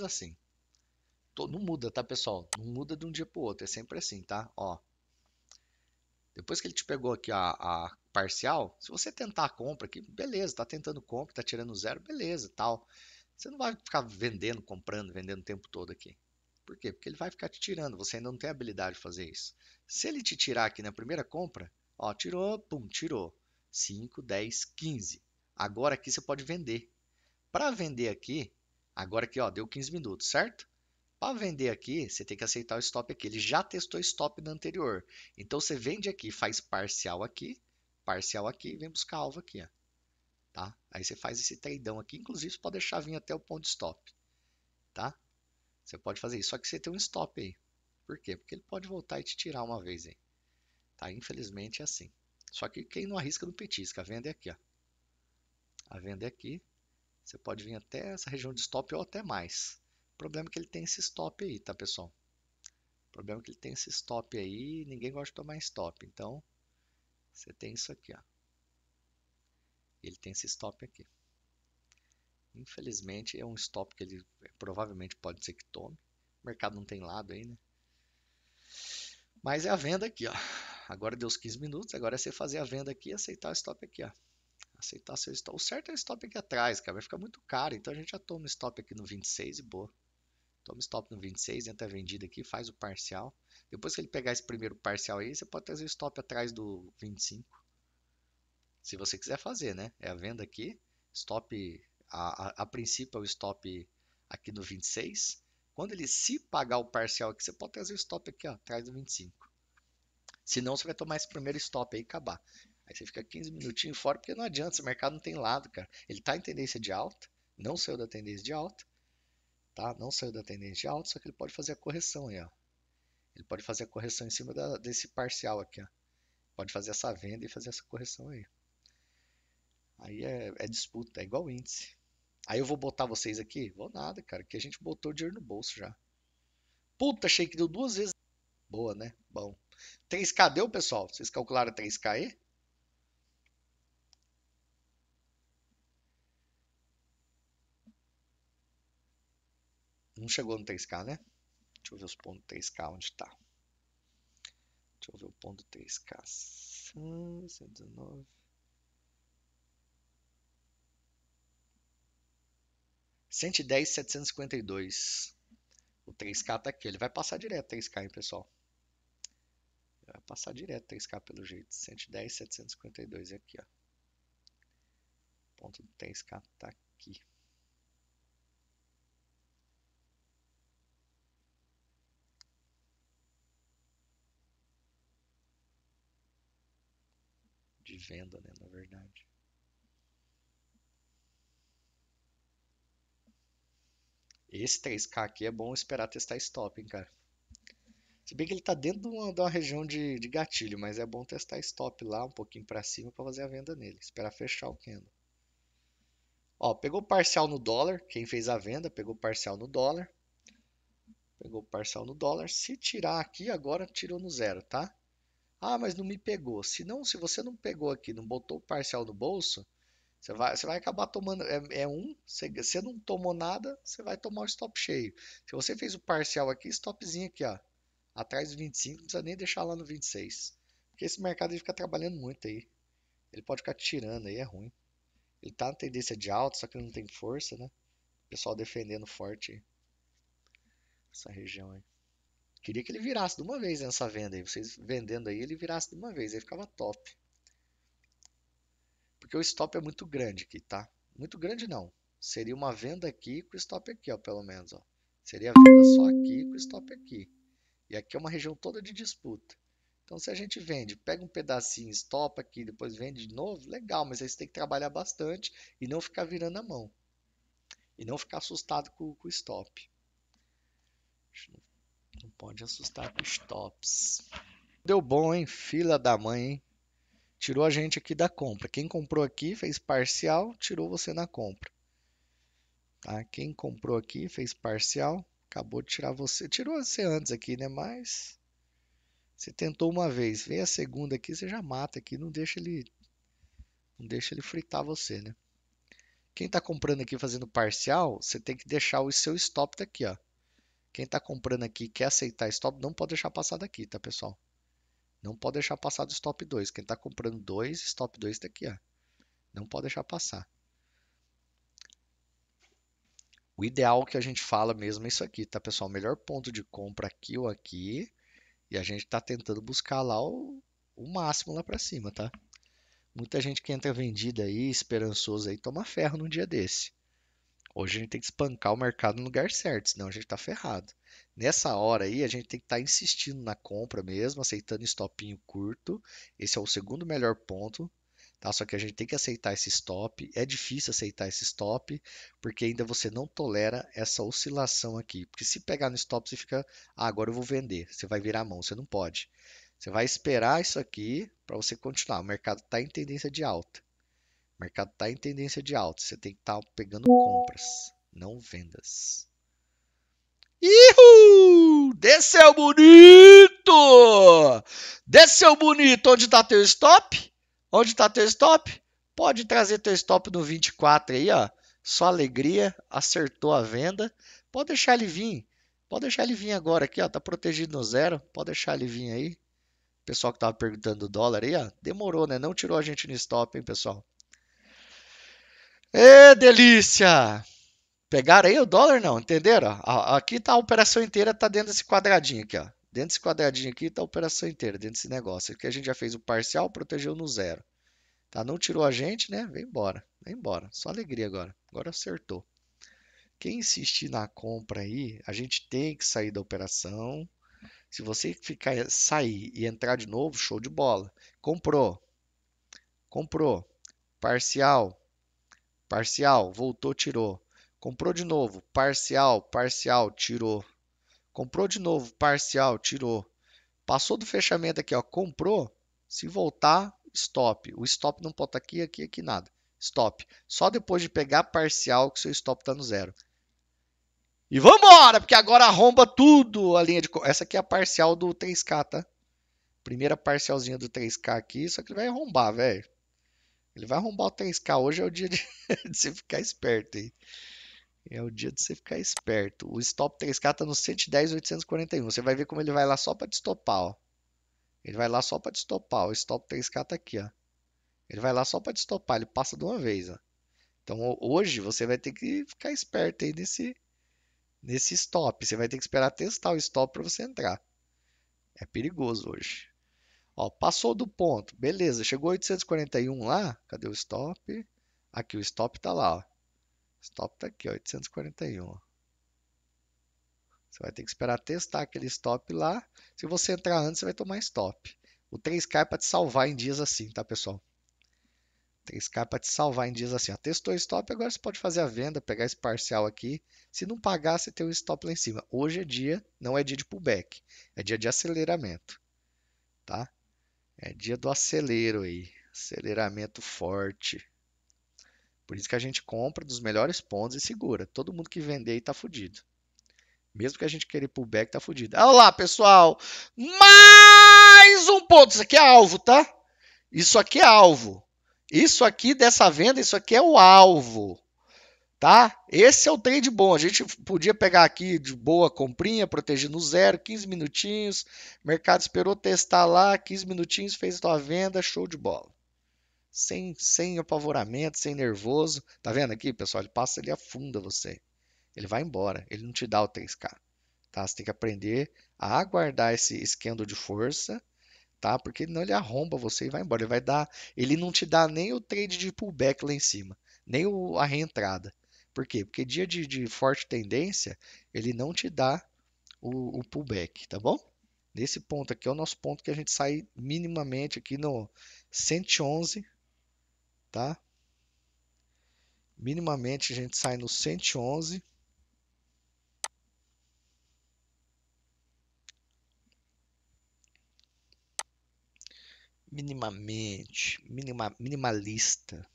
assim. Tô, não muda, tá, pessoal? Não muda de um dia para o outro, é sempre assim, tá? Ó. Depois que ele te pegou aqui a, a parcial, se você tentar a compra aqui, beleza, Está tentando compra, está tirando zero, beleza, tal. Você não vai ficar vendendo, comprando, vendendo o tempo todo aqui. Por quê? Porque ele vai ficar te tirando, você ainda não tem habilidade de fazer isso. Se ele te tirar aqui na primeira compra, ó, tirou, pum, tirou. 5, 10, 15. Agora aqui você pode vender. Para vender aqui, Agora aqui, ó, deu 15 minutos, certo? Para vender aqui, você tem que aceitar o stop aqui. Ele já testou stop na anterior. Então você vende aqui, faz parcial aqui, parcial aqui e vem buscar alvo aqui, ó. Tá? Aí você faz esse tradeão aqui, inclusive você pode deixar vir até o ponto de stop, tá? Você pode fazer isso, só que você tem um stop aí. Por quê? Porque ele pode voltar e te tirar uma vez aí. Tá? Infelizmente é assim. Só que quem não arrisca não petisca, a venda é aqui, ó. A venda é aqui, você pode vir até essa região de stop ou até mais. O problema é que ele tem esse stop aí, tá, pessoal? O problema é que ele tem esse stop aí, ninguém gosta de tomar stop. Então, você tem isso aqui, ó. Ele tem esse stop aqui. Infelizmente, é um stop que ele provavelmente pode ser que tome. O mercado não tem lado aí, né? Mas é a venda aqui, ó. Agora deu os 15 minutos, agora é você fazer a venda aqui e aceitar o stop aqui, ó aceitar seu stop. O certo é o stop aqui atrás, cara, vai ficar muito caro, então a gente já toma stop aqui no 26 e boa. Toma stop no 26, entra vendido aqui, faz o parcial. Depois que ele pegar esse primeiro parcial aí, você pode trazer o stop atrás do 25. Se você quiser fazer, né? É a venda aqui, stop, a, a, a princípio é o stop aqui no 26. Quando ele se pagar o parcial aqui, você pode trazer o stop aqui ó, atrás do 25. Senão você vai tomar esse primeiro stop aí e acabar. Aí você fica 15 minutinhos fora, porque não adianta, esse mercado não tem lado, cara. Ele está em tendência de alta, não saiu da tendência de alta, tá? Não saiu da tendência de alta, só que ele pode fazer a correção aí, ó. Ele pode fazer a correção em cima da, desse parcial aqui, ó. Pode fazer essa venda e fazer essa correção aí. Aí é, é disputa, é igual índice. Aí eu vou botar vocês aqui? Vou nada, cara, que a gente botou dinheiro no bolso já. Puta, achei que deu duas vezes. Boa, né? Bom. 3K deu, pessoal? Vocês calcularam 3K aí? Não chegou no 3K, né? Deixa eu ver os pontos 3K onde está. Deixa eu ver o ponto 3K. 119. 110, 752. O 3K tá aqui. Ele vai passar direto 3K, hein, pessoal? vai passar direto 3K pelo jeito. 110, 752 aqui, ó. O ponto do 3K tá aqui. venda, né, na verdade. Esse 3K aqui é bom esperar testar stop, hein, cara. Se bem que ele tá dentro de uma, de uma região de, de, gatilho, mas é bom testar stop lá um pouquinho para cima para fazer a venda nele. Esperar fechar o candle. Ó, pegou parcial no dólar, quem fez a venda pegou parcial no dólar. Pegou parcial no dólar. Se tirar aqui agora, tirou no zero, tá? Ah, mas não me pegou. Se não, se você não pegou aqui, não botou o parcial no bolso, você vai, você vai acabar tomando. É, é um, você, você, não tomou nada, você vai tomar o stop cheio. Se você fez o parcial aqui, stopzinho aqui, ó. Atrás do 25, não precisa nem deixar lá no 26. Porque esse mercado fica trabalhando muito aí. Ele pode ficar tirando aí, é ruim. Ele tá na tendência de alta, só que ele não tem força, né? O pessoal defendendo forte aí. Essa região aí. Queria que ele virasse de uma vez nessa venda aí. Vocês vendendo aí, ele virasse de uma vez. Aí ficava top. Porque o stop é muito grande aqui, tá? Muito grande não. Seria uma venda aqui com stop aqui, ó, pelo menos, ó. Seria venda só aqui com stop aqui. E aqui é uma região toda de disputa. Então, se a gente vende, pega um pedacinho, stop aqui, depois vende de novo, legal, mas aí você tem que trabalhar bastante e não ficar virando a mão. E não ficar assustado com, com o stop. Deixa eu não pode assustar com os tops. Deu bom, hein? Fila da mãe, hein? Tirou a gente aqui da compra. Quem comprou aqui fez parcial, tirou você na compra. Tá? Quem comprou aqui fez parcial, acabou de tirar você. Tirou você antes aqui, né? Mas você tentou uma vez, vem a segunda aqui, você já mata aqui, não deixa ele não deixa ele fritar você, né? Quem está comprando aqui fazendo parcial, você tem que deixar o seu stop daqui, ó. Quem está comprando aqui quer aceitar stop, não pode deixar passar daqui, tá, pessoal? Não pode deixar passar do stop 2. Quem está comprando 2, stop 2 está aqui, ó. Não pode deixar passar. O ideal que a gente fala mesmo é isso aqui, tá, pessoal? Melhor ponto de compra aqui ou aqui. E a gente está tentando buscar lá o, o máximo lá para cima, tá? Muita gente que entra vendida aí, esperançosa aí, toma ferro num dia desse. Hoje a gente tem que espancar o mercado no lugar certo, senão a gente está ferrado. Nessa hora aí, a gente tem que estar tá insistindo na compra mesmo, aceitando stopinho curto. Esse é o segundo melhor ponto. Tá? Só que a gente tem que aceitar esse stop. É difícil aceitar esse stop, porque ainda você não tolera essa oscilação aqui. Porque se pegar no stop, você fica, ah, agora eu vou vender. Você vai virar a mão, você não pode. Você vai esperar isso aqui para você continuar. O mercado está em tendência de alta mercado está em tendência de alta. Você tem que estar tá pegando compras, não vendas. Ihu! Desceu é bonito! Desceu é bonito! Onde está teu stop? Onde está teu stop? Pode trazer teu stop no 24 aí, ó. Só alegria, acertou a venda. Pode deixar ele vir. Pode deixar ele vir agora aqui, ó. Tá protegido no zero. Pode deixar ele vir aí. Pessoal que tava perguntando do dólar aí, ó. Demorou, né? Não tirou a gente no stop, hein, pessoal? Ê, é, delícia! Pegaram aí o dólar? Não, entenderam? Aqui tá a operação inteira, tá dentro desse quadradinho aqui, ó. Dentro desse quadradinho aqui tá a operação inteira, dentro desse negócio. Aqui a gente já fez o parcial, protegeu no zero. Tá, não tirou a gente, né? Vem embora, vem embora. Só alegria agora. Agora acertou. Quem insistir na compra aí, a gente tem que sair da operação. Se você ficar sair e entrar de novo, show de bola. Comprou. Comprou. Parcial Parcial, voltou, tirou. Comprou de novo, parcial, parcial, tirou. Comprou de novo, parcial, tirou. Passou do fechamento aqui, ó, comprou. Se voltar, stop. O stop não pode estar tá aqui, aqui, aqui, nada. Stop. Só depois de pegar parcial que seu stop está no zero. E vambora, porque agora arromba tudo a linha de... Essa aqui é a parcial do 3K, tá? Primeira parcialzinha do 3K aqui, só que ele vai arrombar, velho. Ele vai arrombar o 3K. Hoje é o dia de, de você ficar esperto aí. É o dia de você ficar esperto. O stop 3K tá no 110,841. Você vai ver como ele vai lá só para destopar, ó. Ele vai lá só para destopar. O stop 3K tá aqui, ó. Ele vai lá só para destopar. Ele passa de uma vez, ó. Então hoje você vai ter que ficar esperto aí nesse, nesse stop. Você vai ter que esperar testar o stop para você entrar. É perigoso hoje. Ó, passou do ponto, beleza, chegou 841 lá, cadê o stop? Aqui o stop tá lá, ó. Stop tá aqui, ó, 841. Você vai ter que esperar testar aquele stop lá. Se você entrar antes, você vai tomar stop. O 3K é para te salvar em dias assim, tá, pessoal? 3K é para te salvar em dias assim. Ó. Testou stop, agora você pode fazer a venda, pegar esse parcial aqui. Se não pagar, você tem o um stop lá em cima. Hoje é dia, não é dia de pullback, é dia de aceleramento, tá? É dia do acelero aí, aceleramento forte. Por isso que a gente compra dos melhores pontos e segura. Todo mundo que vender aí tá fudido. Mesmo que a gente querer pullback, tá fudido. Olha lá, pessoal! Mais um ponto. Isso aqui é alvo, tá? Isso aqui é alvo. Isso aqui dessa venda, isso aqui é o alvo. Tá? Esse é o trade bom. A gente podia pegar aqui de boa comprinha, protegido no zero, 15 minutinhos. O mercado esperou testar lá, 15 minutinhos, fez tua venda, show de bola. Sem, sem apavoramento, sem nervoso. Tá vendo aqui, pessoal? Ele passa, ele afunda você. Ele vai embora. Ele não te dá o 3K. Tá? Você tem que aprender a aguardar esse esquendo de força tá? Porque não ele arromba você e vai embora. Ele vai dar, ele não te dá nem o trade de pullback lá em cima, nem o, a reentrada. Por quê? Porque dia de, de forte tendência, ele não te dá o, o, pullback, tá bom? Nesse ponto aqui é o nosso ponto que a gente sai minimamente aqui no 111, tá? Minimamente a gente sai no 111. minimamente, minima, minimalista.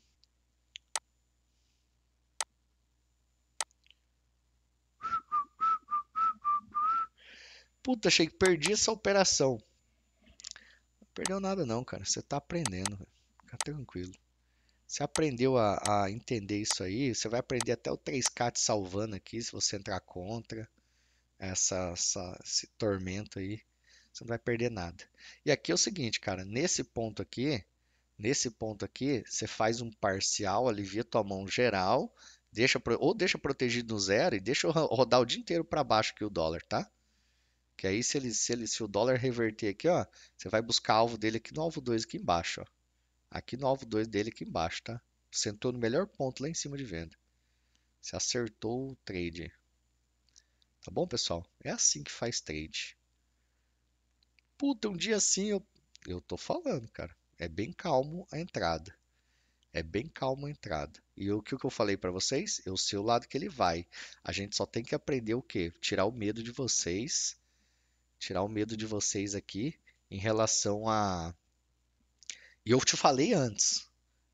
Puta, achei que perdi essa operação. Não perdeu nada não, cara. Você tá aprendendo. Fica tranquilo. Você aprendeu a, a, entender isso aí. Você vai aprender até o 3K te salvando aqui, se você entrar contra essa, essa, esse tormento aí. Você não vai perder nada. E aqui é o seguinte, cara. Nesse ponto aqui, nesse ponto aqui, você faz um parcial, alivia tua mão geral, deixa ou deixa protegido no zero e deixa rodar o dia inteiro para baixo aqui o dólar, tá? Que aí se ele, se ele se o dólar reverter aqui, ó, você vai buscar alvo dele aqui no alvo 2 aqui embaixo, ó. Aqui no alvo 2 dele aqui embaixo, tá? Sentou no melhor ponto lá em cima de venda. Você acertou o trade. Tá bom, pessoal? É assim que faz trade. Puta, um dia assim eu eu tô falando, cara. É bem calmo a entrada. É bem calmo a entrada. E o que eu falei para vocês? Eu é sei o lado que ele vai. A gente só tem que aprender o quê? Tirar o medo de vocês tirar o medo de vocês aqui em relação a. E eu te falei antes,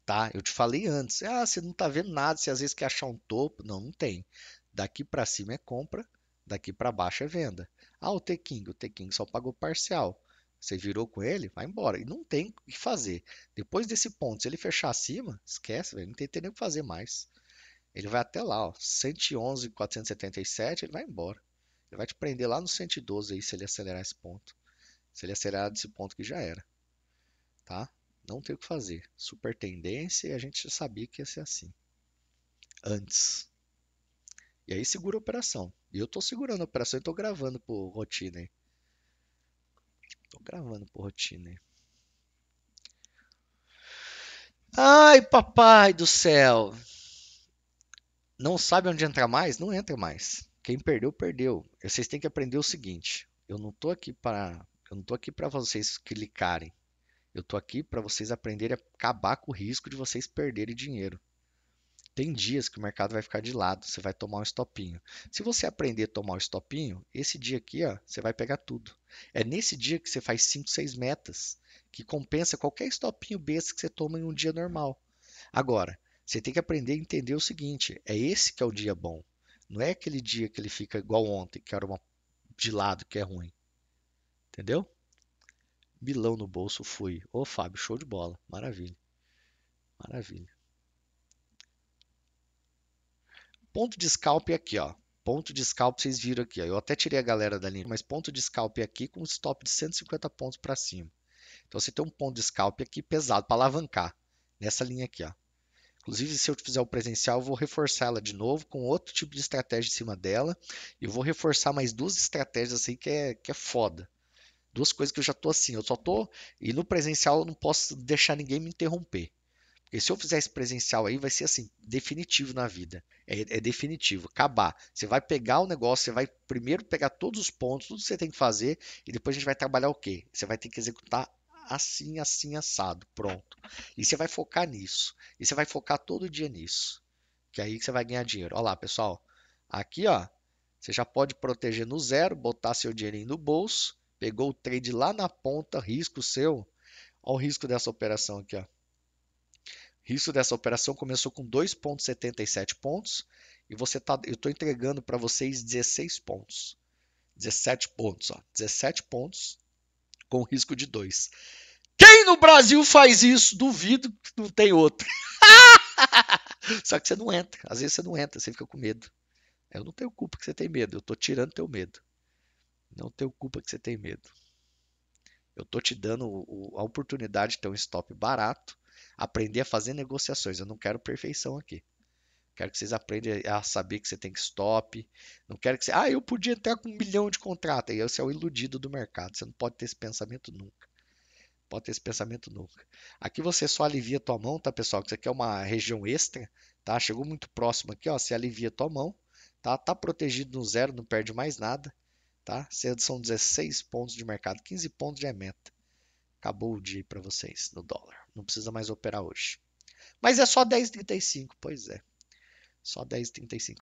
tá? Eu te falei antes. Ah, você não tá vendo nada, você às vezes quer achar um topo. Não, não tem. Daqui para cima é compra, daqui para baixo é venda. Ah, o Teking, o Teking só pagou parcial. Você virou com ele, vai embora. E não tem o que fazer. Depois desse ponto, se ele fechar acima, esquece, velho. Não tem, tem nem o que fazer mais. Ele vai até lá, ó, 111,477, ele vai embora. Ele vai te prender lá no 112 aí se ele acelerar esse ponto. Se ele acelerar desse ponto que já era. Tá? Não tem o que fazer. Super tendência e a gente já sabia que ia ser assim. Antes. E aí segura a operação. E eu estou segurando a operação e estou gravando por rotina aí. Tô gravando por rotina aí. Ai, papai do céu! Não sabe onde entrar mais? Não entra mais. Quem perdeu, perdeu. Vocês têm que aprender o seguinte: eu não estou aqui para eu não tô aqui para vocês clicarem. Eu estou aqui para vocês aprenderem a acabar com o risco de vocês perderem dinheiro. Tem dias que o mercado vai ficar de lado, você vai tomar um stopinho. Se você aprender a tomar o um stopinho, esse dia aqui, ó, você vai pegar tudo. É nesse dia que você faz 5, 6 metas, que compensa qualquer stopinho besta que você toma em um dia normal. Agora, você tem que aprender a entender o seguinte: é esse que é o dia bom. Não é aquele dia que ele fica igual ontem, que era uma de lado, que é ruim. Entendeu? Milão no bolso, fui. Ô, Fábio, show de bola. Maravilha. Maravilha. Ponto de scalp é aqui, ó. Ponto de scalp, vocês viram aqui, ó. Eu até tirei a galera da linha, mas ponto de scalp é aqui com stop de 150 pontos para cima. Então você tem um ponto de scalp aqui pesado para alavancar nessa linha aqui, ó. Inclusive, se eu fizer o presencial, eu vou reforçá-la de novo com outro tipo de estratégia em cima dela. E vou reforçar mais duas estratégias assim que é, que é foda. Duas coisas que eu já tô assim, eu só tô. E no presencial eu não posso deixar ninguém me interromper. Porque se eu fizer esse presencial aí, vai ser assim, definitivo na vida. É, é definitivo, acabar. Você vai pegar o negócio, você vai primeiro pegar todos os pontos, tudo que você tem que fazer, e depois a gente vai trabalhar o quê? Você vai ter que executar assim, assim, assado. Pronto. E você vai focar nisso. E você vai focar todo dia nisso. Que aí que você vai ganhar dinheiro. Olha lá, pessoal. Aqui, ó. Você já pode proteger no zero, botar seu dinheirinho no bolso. Pegou o trade lá na ponta, risco seu. Olha o risco dessa operação aqui, ó. Risco dessa operação começou com 2,77 pontos e você tá, eu estou entregando para vocês 16 pontos. 17 pontos, ó. 17 pontos com risco de dois. Quem no Brasil faz isso? Duvido que não tem outro. Só que você não entra. Às vezes você não entra, você fica com medo. Eu não tenho culpa que você tem medo, eu estou tirando teu medo. Não tenho culpa que você tem medo. Eu estou te dando a oportunidade de ter um stop barato, aprender a fazer negociações. Eu não quero perfeição aqui. Quero que vocês aprendam a saber que você tem que stop. Não quero que você. Ah, eu podia entrar com um milhão de contrato. E você é o iludido do mercado. Você não pode ter esse pensamento nunca. Pode ter esse pensamento nunca. Aqui você só alivia tua mão, tá, pessoal? Que isso aqui é uma região extra, tá? Chegou muito próximo aqui, ó. Você alivia tua mão, tá? Tá protegido no zero, não perde mais nada, tá? São 16 pontos de mercado, 15 pontos de meta. Acabou o dia para vocês no dólar. Não precisa mais operar hoje. Mas é só 10,35, pois é. Só 10h35.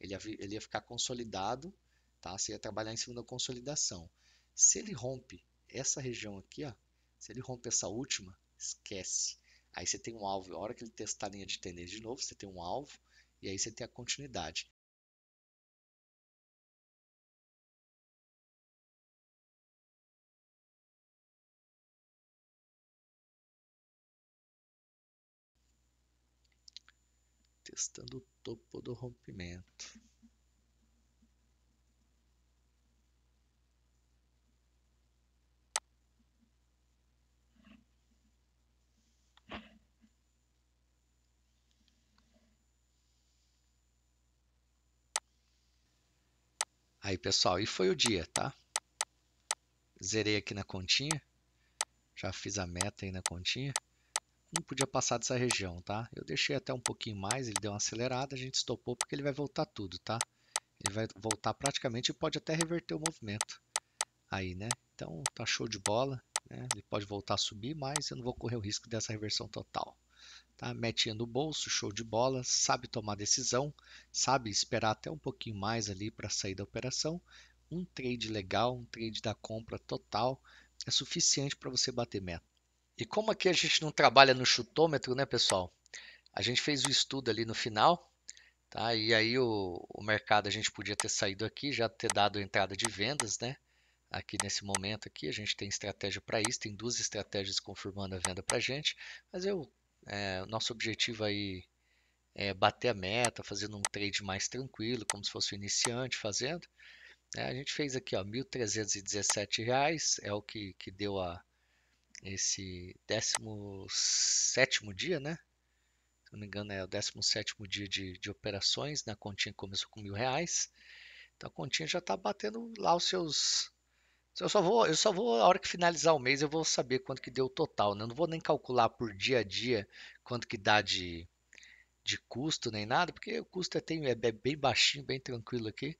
Ele ia, ele ia ficar consolidado, tá? Você ia trabalhar em cima da consolidação. Se ele rompe essa região aqui, ó, se ele rompe essa última, esquece. Aí você tem um alvo. A hora que ele testar a linha de tendência de novo, você tem um alvo e aí você tem a continuidade. Testando o topo do rompimento. Aí, pessoal, e foi o dia, tá? Zerei aqui na continha. Já fiz a meta aí na continha não podia passar dessa região, tá? Eu deixei até um pouquinho mais, ele deu uma acelerada, a gente estopou porque ele vai voltar tudo, tá? Ele vai voltar praticamente e pode até reverter o movimento. Aí, né? Então, tá show de bola, né? Ele pode voltar a subir, mas eu não vou correr o risco dessa reversão total. Tá? Metendo no bolso, show de bola, sabe tomar decisão, sabe esperar até um pouquinho mais ali para sair da operação. Um trade legal, um trade da compra total, é suficiente para você bater meta. E como aqui a gente não trabalha no chutômetro, né, pessoal? A gente fez o estudo ali no final, tá? E aí o, o mercado a gente podia ter saído aqui, já ter dado entrada de vendas, né? Aqui nesse momento aqui, a gente tem estratégia para isso, tem duas estratégias confirmando a venda para a gente, mas eu, é, nosso objetivo aí é bater a meta, fazendo um trade mais tranquilo, como se fosse o iniciante fazendo. É, a gente fez aqui, ó, R$ 1.317, é o que, que deu a, esse 17 dia, né? Se não me engano, é o 17 dia de, de operações. Na né? continha começou com mil reais. Então a continha já está batendo lá os seus. Eu só vou, eu só vou, a hora que finalizar o mês, eu vou saber quanto que deu o total. Né? Eu não vou nem calcular por dia a dia quanto que dá de, de custo nem nada, porque o custo é, tem, é bem baixinho, bem tranquilo aqui.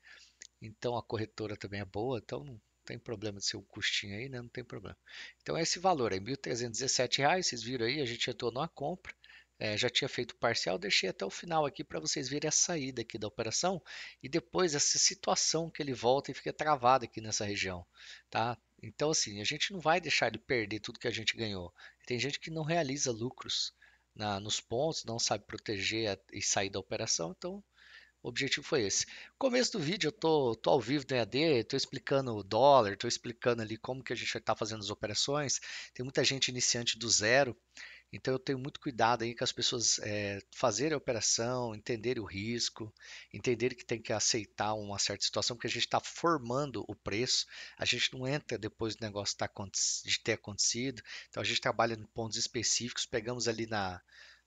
Então a corretora também é boa, então tem problema de ser um custinho aí, né? Não tem problema. Então é esse valor aí, R$ 1.317, vocês viram aí, a gente entrou numa compra, é, já tinha feito parcial, deixei até o final aqui para vocês verem a saída aqui da operação e depois essa situação que ele volta e fica travado aqui nessa região, tá? Então assim, a gente não vai deixar ele perder tudo que a gente ganhou. Tem gente que não realiza lucros, na, nos pontos, não sabe proteger a, e sair da operação, então o objetivo foi esse. começo do vídeo eu tô, tô ao vivo no EAD, tô explicando o dólar, tô explicando ali como que a gente está fazendo as operações. Tem muita gente iniciante do zero, então eu tenho muito cuidado aí com as pessoas é, fazerem a operação, entenderem o risco, entenderem que tem que aceitar uma certa situação, porque a gente está formando o preço, a gente não entra depois do negócio tá, de ter acontecido, então a gente trabalha em pontos específicos, pegamos ali na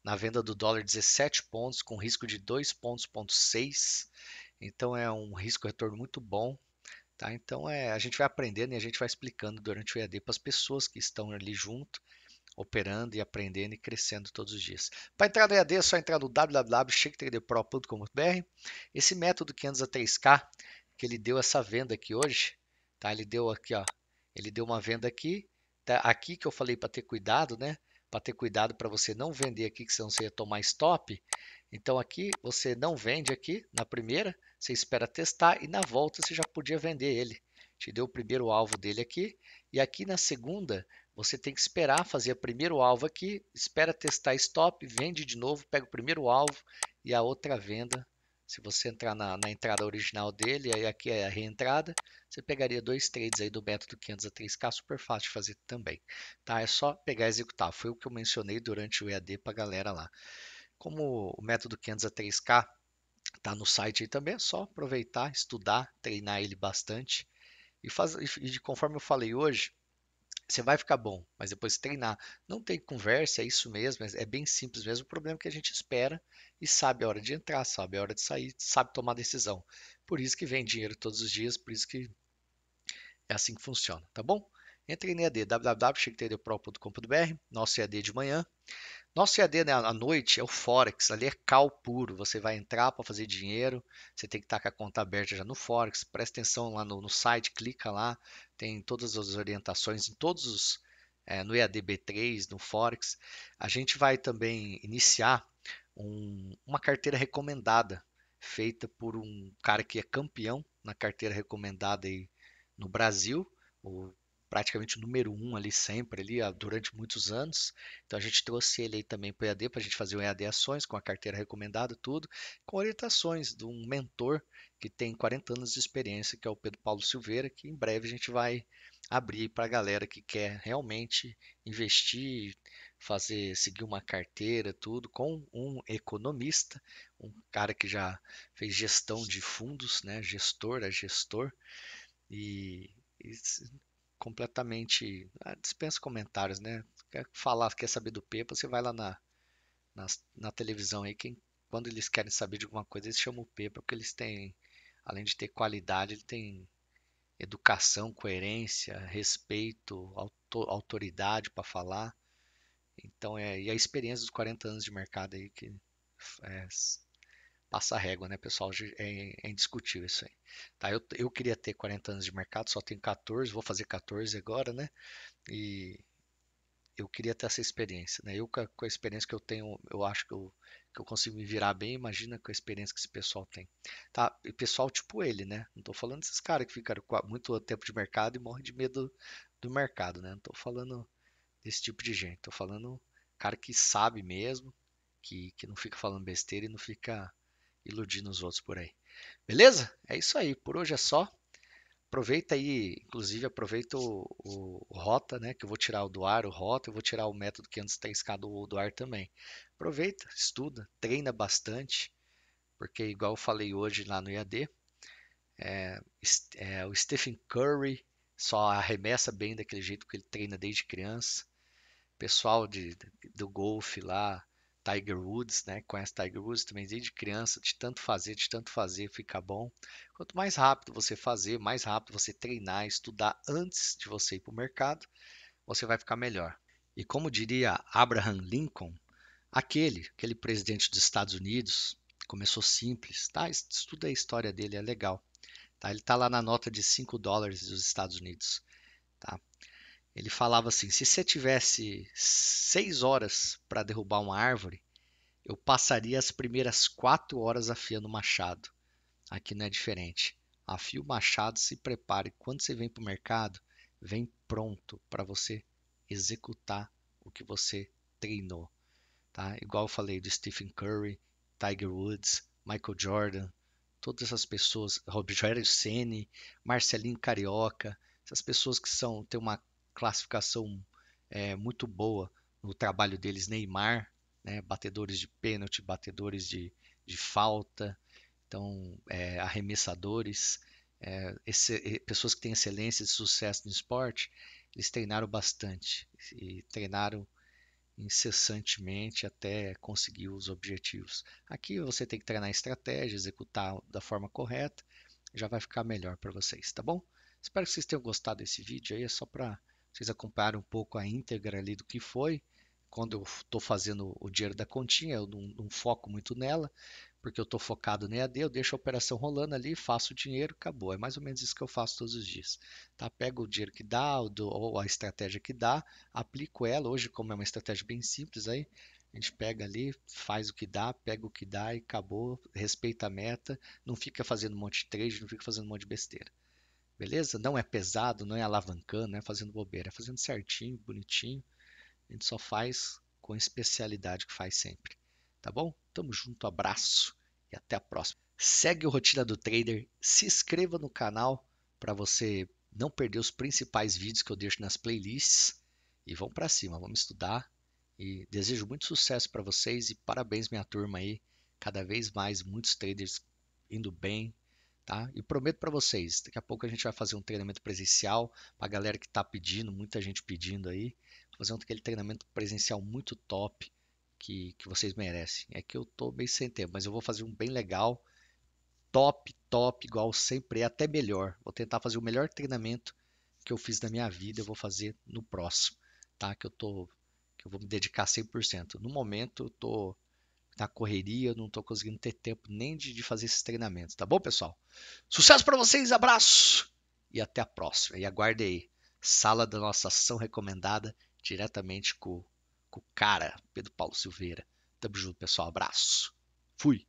na venda do dólar 17 pontos, com risco de 2 pontos, ponto Então é um risco retorno muito bom. Tá? Então é, a gente vai aprendendo e a gente vai explicando durante o EAD para as pessoas que estão ali junto, operando e aprendendo e crescendo todos os dias. Para entrar no EAD é só entrar no www.shaketraderpro.com.br. Esse método 500A3K que ele deu essa venda aqui hoje, tá? ele deu aqui, ó, ele deu uma venda aqui, tá? aqui que eu falei para ter cuidado, né? para ter cuidado para você não vender aqui, que senão você ia tomar stop. Então aqui você não vende aqui na primeira, você espera testar e na volta você já podia vender ele. Te deu o primeiro alvo dele aqui e aqui na segunda você tem que esperar fazer o primeiro alvo aqui, espera testar stop, vende de novo, pega o primeiro alvo e a outra venda se você entrar na, na entrada original dele, aí aqui é a reentrada, você pegaria dois trades aí do método 500 a 3K, super fácil de fazer também. Tá? É só pegar e executar. Foi o que eu mencionei durante o EAD para a galera lá. Como o método 500 a 3K está no site aí também, é só aproveitar, estudar, treinar ele bastante. E, faz, e conforme eu falei hoje, você vai ficar bom, mas depois treinar. Não tem conversa, é isso mesmo, é, é bem simples mesmo. O problema é que a gente espera e sabe a hora de entrar, sabe a hora de sair, sabe tomar decisão. Por isso que vem dinheiro todos os dias, por isso que é assim que funciona, tá bom? Entre em EAD, www.chicteriopro.com.br, nosso EAD de manhã. Nosso EAD né, à noite é o Forex, ali é cal puro. Você vai entrar para fazer dinheiro, você tem que estar tá com a conta aberta já no Forex. Presta atenção lá no, no site, clica lá, tem todas as orientações em todos os. É, no EADB3, no Forex. A gente vai também iniciar um, uma carteira recomendada, feita por um cara que é campeão na carteira recomendada aí no Brasil, o praticamente o número um ali sempre, ali, ah, durante muitos anos. Então a gente trouxe ele aí também para o EAD, para a gente fazer o EAD Ações, com a carteira recomendada, tudo, com orientações de um mentor que tem 40 anos de experiência, que é o Pedro Paulo Silveira, que em breve a gente vai abrir para a galera que quer realmente investir, fazer, seguir uma carteira, tudo, com um economista, um cara que já fez gestão de fundos, né, gestor, é gestor, e, e completamente. Ah, dispensa comentários, né? Quer falar, quer saber do Pepa, você vai lá na, na, na televisão aí. Quem, quando eles querem saber de alguma coisa, eles chamam o Pepa, porque eles têm, além de ter qualidade, ele tem educação, coerência, respeito, auto, autoridade para falar. Então, é, e a experiência dos 40 anos de mercado aí que é, passa régua, né, pessoal? É, é indiscutível isso aí. Tá? Eu, eu queria ter 40 anos de mercado, só tenho 14, vou fazer 14 agora, né? E eu queria ter essa experiência, né? Eu com a, experiência que eu tenho, eu acho que eu, que eu consigo me virar bem, imagina com a experiência que esse pessoal tem. Tá? E pessoal tipo ele, né? Não tô falando desses caras que ficaram muito tempo de mercado e morrem de medo do mercado, né? Não tô falando desse tipo de gente, tô falando cara que sabe mesmo, que, que não fica falando besteira e não fica iludindo os outros por aí. Beleza? É isso aí. Por hoje é só. Aproveita aí, inclusive aproveita o, o, Rota, né? Que eu vou tirar o do ar, o Rota, eu vou tirar o método que antes tem escada do ar também. Aproveita, estuda, treina bastante, porque igual eu falei hoje lá no IAD, é, é, o Stephen Curry só arremessa bem daquele jeito que ele treina desde criança. Pessoal de, do golfe lá, Tiger Woods, né? Conhece Tiger Woods também desde criança, de tanto fazer, de tanto fazer, fica bom. Quanto mais rápido você fazer, mais rápido você treinar, estudar antes de você ir para o mercado, você vai ficar melhor. E como diria Abraham Lincoln, aquele, aquele presidente dos Estados Unidos, começou simples, tá? Estuda a história dele, é legal. Tá? Ele está lá na nota de 5 dólares dos Estados Unidos, tá? Ele falava assim: se você tivesse seis horas para derrubar uma árvore, eu passaria as primeiras quatro horas afiando o machado. Aqui não é diferente. Afie o machado, se prepare. Quando você vem para o mercado, vem pronto para você executar o que você treinou. Tá? Igual eu falei do Stephen Curry, Tiger Woods, Michael Jordan, todas essas pessoas, Rogério Ceni, Marcelinho Carioca, essas pessoas que são têm uma classificação é, muito boa no trabalho deles, Neymar, né, batedores de pênalti, batedores de, de falta, então é, arremessadores, é, esse, pessoas que têm excelência e sucesso no esporte, eles treinaram bastante e treinaram incessantemente até conseguir os objetivos. Aqui você tem que treinar estratégia, executar da forma correta, já vai ficar melhor para vocês, tá bom? Espero que vocês tenham gostado desse vídeo aí, é só para vocês acompanharam um pouco a íntegra ali do que foi. Quando eu estou fazendo o dinheiro da continha, eu não, não foco muito nela, porque eu estou focado no EAD, eu deixo a operação rolando ali, faço o dinheiro, acabou. É mais ou menos isso que eu faço todos os dias. Tá? Pego o dinheiro que dá, ou a estratégia que dá, aplico ela. Hoje, como é uma estratégia bem simples, aí a gente pega ali, faz o que dá, pega o que dá e acabou, respeita a meta, não fica fazendo um monte de trade, não fica fazendo um monte de besteira. Beleza? Não é pesado, não é alavancando, não é fazendo bobeira, é fazendo certinho, bonitinho. A gente só faz com a especialidade que faz sempre. Tá bom? Tamo junto, abraço e até a próxima. Segue o Rotina do Trader, se inscreva no canal para você não perder os principais vídeos que eu deixo nas playlists. E vamos para cima, vamos estudar. E desejo muito sucesso para vocês e parabéns, minha turma aí. Cada vez mais, muitos traders indo bem, Tá? E prometo para vocês, daqui a pouco a gente vai fazer um treinamento presencial para a galera que está pedindo, muita gente pedindo aí, fazer um, aquele treinamento presencial muito top que, que vocês merecem. É que eu tô bem sem tempo, mas eu vou fazer um bem legal, top, top, igual sempre é, até melhor. Vou tentar fazer o melhor treinamento que eu fiz na minha vida, eu vou fazer no próximo, tá? Que eu tô que eu vou me dedicar 100%. No momento eu tô na correria, eu não estou conseguindo ter tempo nem de, de fazer esses treinamentos, tá bom, pessoal? Sucesso para vocês, abraço e até a próxima. E aguarde aí, sala da nossa ação recomendada diretamente com, com o cara, Pedro Paulo Silveira. Tamo junto, pessoal, abraço. Fui.